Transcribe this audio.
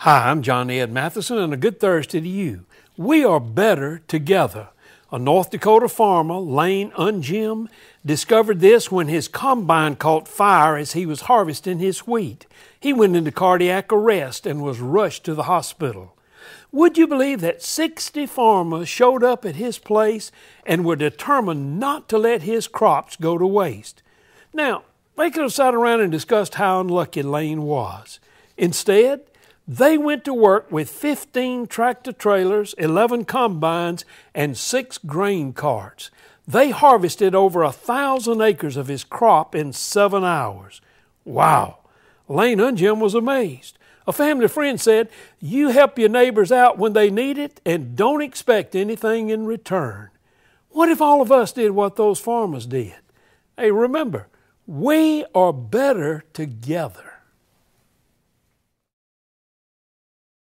Hi, I'm John Ed Matheson, and a good Thursday to you. We are better together. A North Dakota farmer, Lane Unjim, discovered this when his combine caught fire as he was harvesting his wheat. He went into cardiac arrest and was rushed to the hospital. Would you believe that 60 farmers showed up at his place and were determined not to let his crops go to waste? Now, they could have sat around and discussed how unlucky Lane was. Instead, they went to work with 15 tractor trailers, 11 combines, and six grain carts. They harvested over a thousand acres of his crop in seven hours. Wow! Lane Unjim was amazed. A family friend said, You help your neighbors out when they need it and don't expect anything in return. What if all of us did what those farmers did? Hey, remember, we are better together.